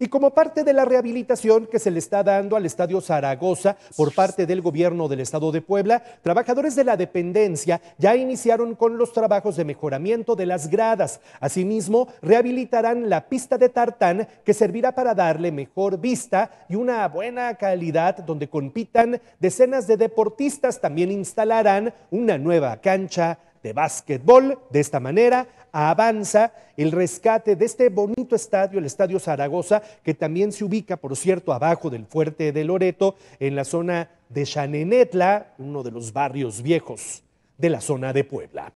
Y como parte de la rehabilitación que se le está dando al Estadio Zaragoza por parte del gobierno del Estado de Puebla, trabajadores de la dependencia ya iniciaron con los trabajos de mejoramiento de las gradas. Asimismo, rehabilitarán la pista de tartán que servirá para darle mejor vista y una buena calidad donde compitan decenas de deportistas. También instalarán una nueva cancha de básquetbol. De esta manera avanza el rescate de este bonito estadio, el Estadio Zaragoza, que también se ubica, por cierto, abajo del Fuerte de Loreto, en la zona de Chanenetla, uno de los barrios viejos de la zona de Puebla.